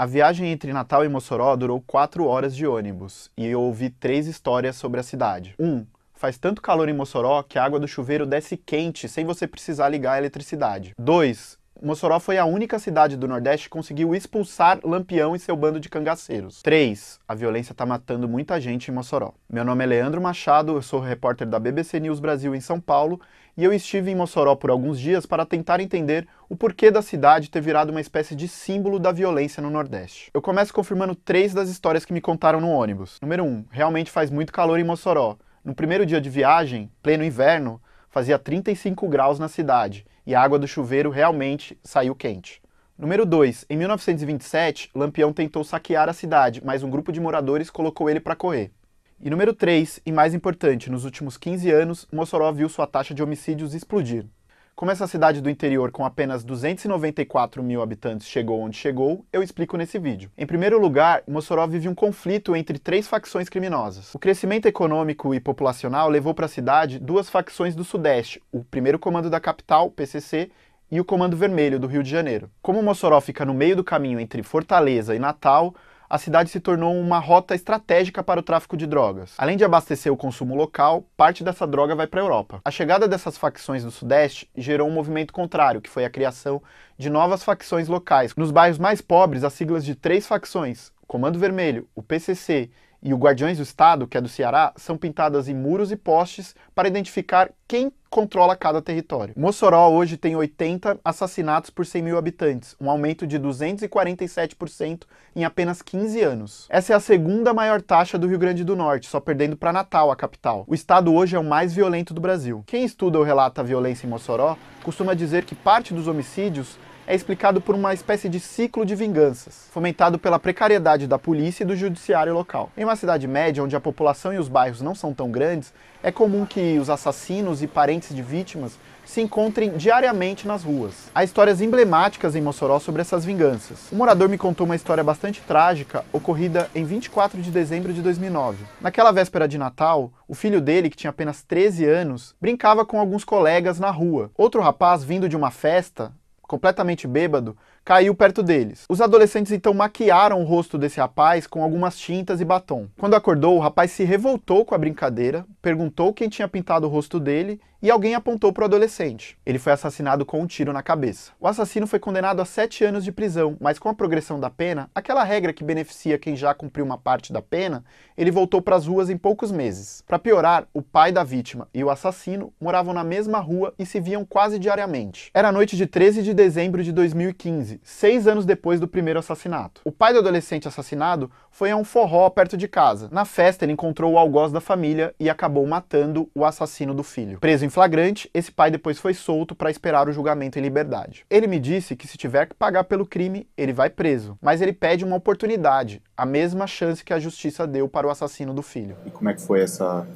A viagem entre Natal e Mossoró durou 4 horas de ônibus, e eu ouvi três histórias sobre a cidade. 1. Um, Faz tanto calor em Mossoró que a água do chuveiro desce quente sem você precisar ligar a eletricidade. 2. Mossoró foi a única cidade do Nordeste que conseguiu expulsar Lampião e seu bando de cangaceiros. 3. A violência está matando muita gente em Mossoró. Meu nome é Leandro Machado, eu sou repórter da BBC News Brasil em São Paulo e eu estive em Mossoró por alguns dias para tentar entender o porquê da cidade ter virado uma espécie de símbolo da violência no Nordeste. Eu começo confirmando três das histórias que me contaram no ônibus. Número 1. Um, realmente faz muito calor em Mossoró. No primeiro dia de viagem, pleno inverno, fazia 35 graus na cidade e a água do chuveiro realmente saiu quente. Número 2. Em 1927, Lampião tentou saquear a cidade, mas um grupo de moradores colocou ele para correr. E número 3, e mais importante, nos últimos 15 anos, Mossoró viu sua taxa de homicídios explodir. Como essa cidade do interior com apenas 294 mil habitantes chegou onde chegou, eu explico nesse vídeo. Em primeiro lugar, Mossoró vive um conflito entre três facções criminosas. O crescimento econômico e populacional levou para a cidade duas facções do Sudeste, o primeiro comando da capital, PCC, e o Comando Vermelho do Rio de Janeiro. Como Mossoró fica no meio do caminho entre Fortaleza e Natal, a cidade se tornou uma rota estratégica para o tráfico de drogas. Além de abastecer o consumo local, parte dessa droga vai para a Europa. A chegada dessas facções do Sudeste gerou um movimento contrário, que foi a criação de novas facções locais. Nos bairros mais pobres, as siglas de três facções, Comando Vermelho, o PCC e o Guardiões do Estado, que é do Ceará, são pintadas em muros e postes para identificar quem controla cada território. Mossoró hoje tem 80 assassinatos por 100 mil habitantes, um aumento de 247% em apenas 15 anos. Essa é a segunda maior taxa do Rio Grande do Norte, só perdendo para Natal, a capital. O estado hoje é o mais violento do Brasil. Quem estuda ou relata a violência em Mossoró costuma dizer que parte dos homicídios é explicado por uma espécie de ciclo de vinganças, fomentado pela precariedade da polícia e do judiciário local. Em uma cidade média, onde a população e os bairros não são tão grandes, é comum que os assassinos e parentes de vítimas se encontrem diariamente nas ruas. Há histórias emblemáticas em Mossoró sobre essas vinganças. Um morador me contou uma história bastante trágica ocorrida em 24 de dezembro de 2009. Naquela véspera de Natal, o filho dele, que tinha apenas 13 anos, brincava com alguns colegas na rua. Outro rapaz, vindo de uma festa, completamente bêbado, caiu perto deles. Os adolescentes então maquiaram o rosto desse rapaz com algumas tintas e batom. Quando acordou, o rapaz se revoltou com a brincadeira, perguntou quem tinha pintado o rosto dele e alguém apontou para o adolescente. Ele foi assassinado com um tiro na cabeça. O assassino foi condenado a sete anos de prisão, mas com a progressão da pena, aquela regra que beneficia quem já cumpriu uma parte da pena, ele voltou para as ruas em poucos meses. Para piorar, o pai da vítima e o assassino moravam na mesma rua e se viam quase diariamente. Era a noite de 13 de dezembro de 2015, seis anos depois do primeiro assassinato. O pai do adolescente assassinado foi a um forró perto de casa. Na festa, ele encontrou o algoz da família e acabou matando o assassino do filho. Preso em flagrante, esse pai depois foi solto para esperar o julgamento em liberdade. Ele me disse que se tiver que pagar pelo crime, ele vai preso, mas ele pede uma oportunidade, a mesma chance que a justiça deu para o assassino do filho. E como é que foi essa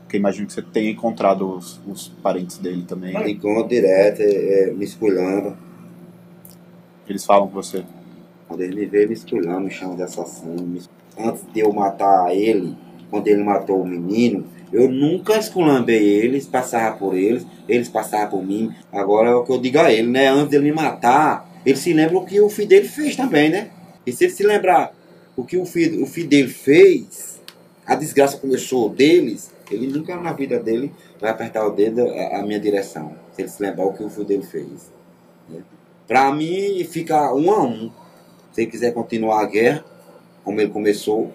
porque imagino que você tenha encontrado os, os parentes dele também. Ligou direto, é, é me eles falam com você? Quando ele me vê, me esquilando, me chama de assassino. Antes de eu matar ele, quando ele matou o menino, eu nunca esculambei eles, passava por eles, eles passavam por mim. Agora é o que eu digo a ele, né? Antes dele me matar, ele se lembra o que o filho dele fez também, né? E se ele se lembrar o que o filho, o filho dele fez, a desgraça começou deles, ele nunca na vida dele vai apertar o dedo à minha direção. Se ele se lembrar o que o filho dele fez. Né? Para mim, fica um a um. Se ele quiser continuar a guerra, como ele começou,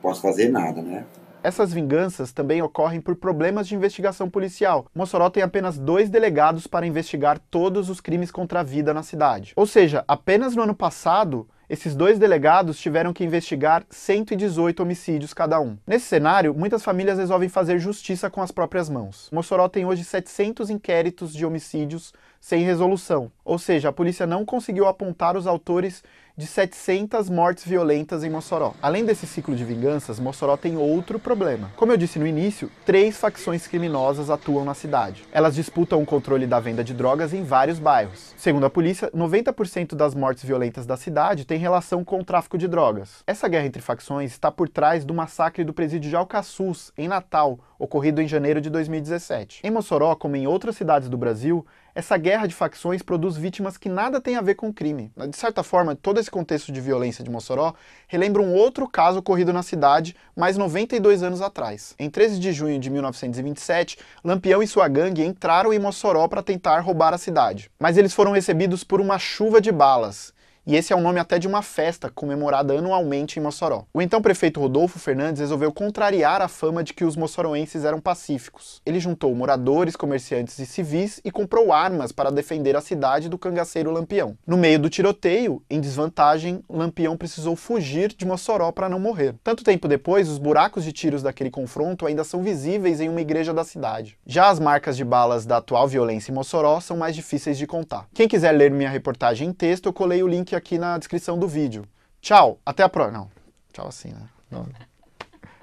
posso fazer nada, né? Essas vinganças também ocorrem por problemas de investigação policial. Mossoró tem apenas dois delegados para investigar todos os crimes contra a vida na cidade. Ou seja, apenas no ano passado, esses dois delegados tiveram que investigar 118 homicídios cada um. Nesse cenário, muitas famílias resolvem fazer justiça com as próprias mãos. Mossoró tem hoje 700 inquéritos de homicídios sem resolução. Ou seja, a polícia não conseguiu apontar os autores de 700 mortes violentas em Mossoró. Além desse ciclo de vinganças, Mossoró tem outro problema. Como eu disse no início, três facções criminosas atuam na cidade. Elas disputam o controle da venda de drogas em vários bairros. Segundo a polícia, 90% das mortes violentas da cidade têm relação com o tráfico de drogas. Essa guerra entre facções está por trás do massacre do presídio de Alcaçuz, em Natal, ocorrido em janeiro de 2017. Em Mossoró, como em outras cidades do Brasil, essa guerra de facções produz vítimas que nada tem a ver com o crime. De certa forma, todo esse contexto de violência de Mossoró relembra um outro caso ocorrido na cidade, mais 92 anos atrás. Em 13 de junho de 1927, Lampião e sua gangue entraram em Mossoró para tentar roubar a cidade. Mas eles foram recebidos por uma chuva de balas e esse é o nome até de uma festa comemorada anualmente em Mossoró. O então prefeito Rodolfo Fernandes resolveu contrariar a fama de que os moçoroenses eram pacíficos. Ele juntou moradores, comerciantes e civis e comprou armas para defender a cidade do cangaceiro Lampião. No meio do tiroteio, em desvantagem, Lampião precisou fugir de Mossoró para não morrer. Tanto tempo depois, os buracos de tiros daquele confronto ainda são visíveis em uma igreja da cidade. Já as marcas de balas da atual violência em Mossoró são mais difíceis de contar. Quem quiser ler minha reportagem em texto, eu colei o link aqui na descrição do vídeo. Tchau, até a próxima. Não, tchau assim, né?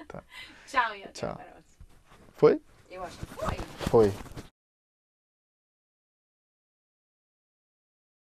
Tá. Tchau e até tchau. a próxima. Foi? Eu acho que foi. Foi.